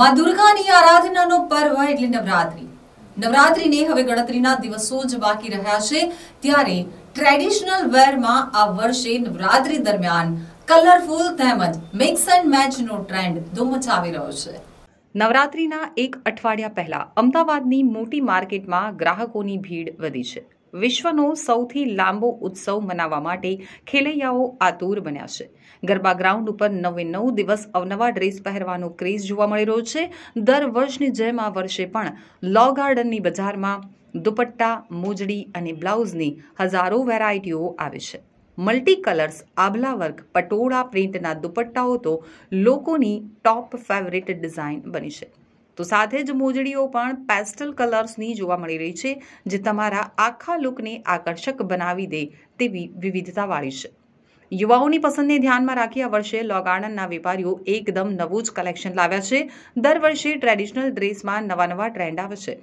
માં દુર્ગાની આરાધનાનો પર્વ એટલે નવરાત્રી નવરાત્રીને હવે ગણતરીના દિવસો જ બાકી રહ્યા છે ત્યારે ટ્રેડિશનલ વેરમાં આ વર્ષે નવરાત્રી દરમિયાન કલરફુલ તેમજ મિક્સ એન્ડ મેચનો ટ્રેન્ડ ધૂમ મચાવી રહ્યો છે નવરાત્રીના એક અઠવાડિયા પહેલા અમદાવાદની મોટી માર્કેટમાં ગ્રાહકોની ભીડ વધી છે વિશ્વનો સૌથી લાંબો ઉત્સવ મનાવવા માટે ખેલૈયાઓ આતુર બન્યા છે ગરબા ગ્રાઉન્ડ ઉપર નવે નવ દિવસ અવનવા ડ્રેસ પહેરવાનો ક્રેઝ જોવા મળી રહ્યો છે દર વર્ષની જેમ આ વર્ષે પણ લો ગાર્ડનની બજારમાં દુપટ્ટા મોજડી અને બ્લાઉઝની હજારો વેરાયટીઓ આવે છે મલ્ટી કલર્સ આભલા વર્ક પટોળા પ્રિન્ટના દુપટ્ટાઓ તો લોકોની ટોપ ફેવરેટ ડિઝાઇન બની છે તો સાથે જ મોજડીઓ પણ પેસ્ટલ કલર્સની જોવા મળી રહી છે જે તમારા આખા લુકને આકર્ષક બનાવી દે તેવી વિવિધતાવાળી છે યુવાઓની પસંદને ધ્યાનમાં રાખી આ વર્ષે લો વેપારીઓ એકદમ નવું જ કલેક્શન લાવ્યા છે દર વર્ષે ટ્રેડિશનલ ડ્રેસમાં નવા નવા ટ્રેન્ડ આવે છે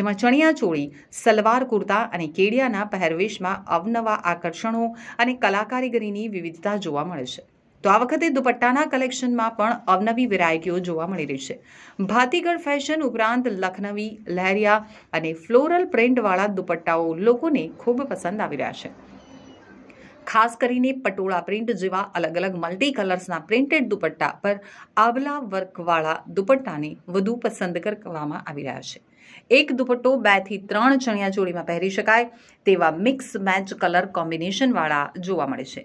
જેમાં ચણિયા ચોળી સલવાર કુર્તા અને કેડિયાના પહેરવેશમાં અવનવા આકર્ષણો અને કલાકારીગરીની વિવિધતા જોવા મળે છે તો આ વખતે દુપટ્ટાના કલેક્શનમાં પણ અવનવી વેરાયટીઓ જોવા મળી રહી છે ભાતીગળ ફેશન ઉપરાંત લખનવી લહેરિયા અને ફ્લોરલ પ્રિન્ટવાળા દુપટ્ટાઓ લોકોને ખૂબ પસંદ આવી રહ્યા છે ખાસ કરીને પટોળા પ્રિન્ટ જેવા અલગ અલગ મલ્ટી કલર્સના પ્રિન્ટેડ દુપટ્ટા પર આવલા વર્કવાળા દુપટ્ટાને વધુ પસંદ કરવામાં આવી રહ્યા છે એક દુપટ્ટો બેથી ત્રણ ચણિયાચોળીમાં પહેરી શકાય તેવા મિક્સ મેચ કલર કોમ્બિનેશનવાળા જોવા મળે છે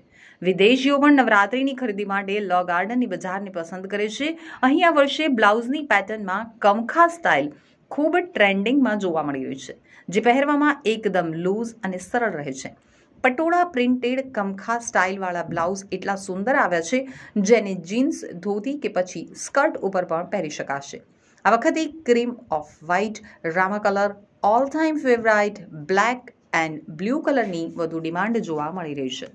વિદેશીઓ પણ નવરાત્રિની ખરીદી માટે લો ગાર્ડનની બજારને પસંદ કરે છે અહીં આ વર્ષે બ્લાઉઝની પેટર્નમાં કમખા સ્ટાઇલ ખૂબ ટ્રેન્ડિંગમાં જોવા મળી રહી છે જે પહેરવામાં એકદમ લૂઝ અને સરળ રહે છે પટોળા પ્રિન્ટેડ કમખા સ્ટાઇલવાળા બ્લાઉઝ એટલા સુંદર આવ્યા છે જેને જીન્સ ધોતી કે પછી સ્કર્ટ ઉપર પણ પહેરી શકાશે આ વખતે ક્રીમ ઓફ વ્હાઇટ રામા colour all time favourite black and blue કલરની વધુ ડિમાન્ડ જોવા મળી રહી છે